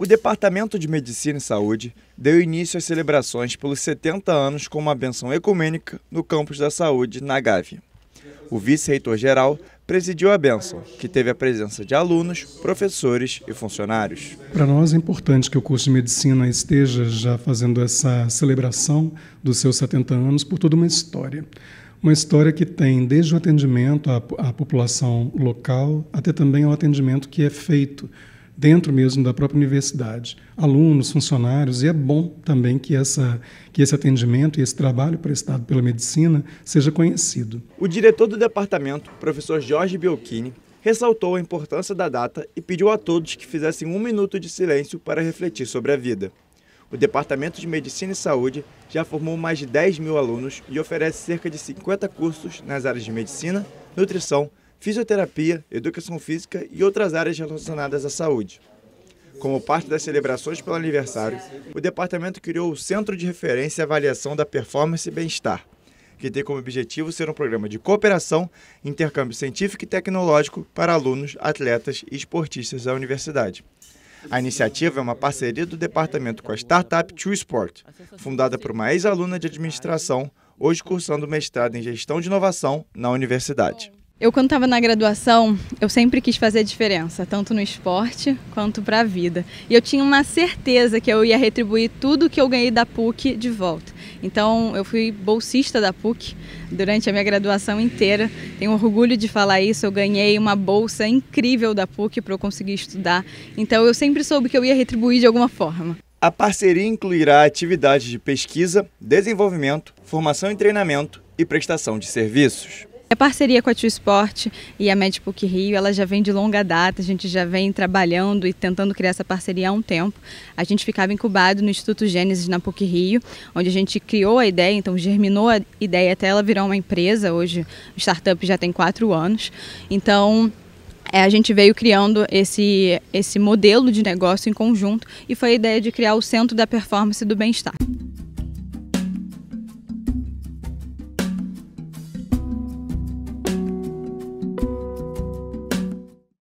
O Departamento de Medicina e Saúde deu início às celebrações pelos 70 anos com uma benção ecumênica no campus da saúde, na Gávea. O vice-reitor-geral presidiu a benção, que teve a presença de alunos, professores e funcionários. Para nós é importante que o curso de medicina esteja já fazendo essa celebração dos seus 70 anos por toda uma história. Uma história que tem desde o atendimento à, à população local até também ao atendimento que é feito dentro mesmo da própria universidade, alunos, funcionários, e é bom também que, essa, que esse atendimento e esse trabalho prestado pela medicina seja conhecido. O diretor do departamento, professor Jorge Biocchini, ressaltou a importância da data e pediu a todos que fizessem um minuto de silêncio para refletir sobre a vida. O Departamento de Medicina e Saúde já formou mais de 10 mil alunos e oferece cerca de 50 cursos nas áreas de medicina, nutrição, fisioterapia, educação física e outras áreas relacionadas à saúde. Como parte das celebrações pelo aniversário, o departamento criou o Centro de Referência e Avaliação da Performance e Bem-Estar, que tem como objetivo ser um programa de cooperação, intercâmbio científico e tecnológico para alunos, atletas e esportistas da universidade. A iniciativa é uma parceria do departamento com a startup True Sport, fundada por uma ex-aluna de administração, hoje cursando mestrado em gestão de inovação na universidade. Eu, quando estava na graduação, eu sempre quis fazer a diferença, tanto no esporte quanto para a vida. E eu tinha uma certeza que eu ia retribuir tudo que eu ganhei da PUC de volta. Então, eu fui bolsista da PUC durante a minha graduação inteira. Tenho orgulho de falar isso. Eu ganhei uma bolsa incrível da PUC para eu conseguir estudar. Então, eu sempre soube que eu ia retribuir de alguma forma. A parceria incluirá atividades de pesquisa, desenvolvimento, formação e treinamento e prestação de serviços. A é parceria com a Tio Esporte e a Medipuk Rio, ela já vem de longa data, a gente já vem trabalhando e tentando criar essa parceria há um tempo. A gente ficava incubado no Instituto Gênesis na PUC Rio, onde a gente criou a ideia, então germinou a ideia até ela virar uma empresa. Hoje o startup já tem quatro anos. Então é, a gente veio criando esse, esse modelo de negócio em conjunto e foi a ideia de criar o Centro da Performance do Bem-Estar.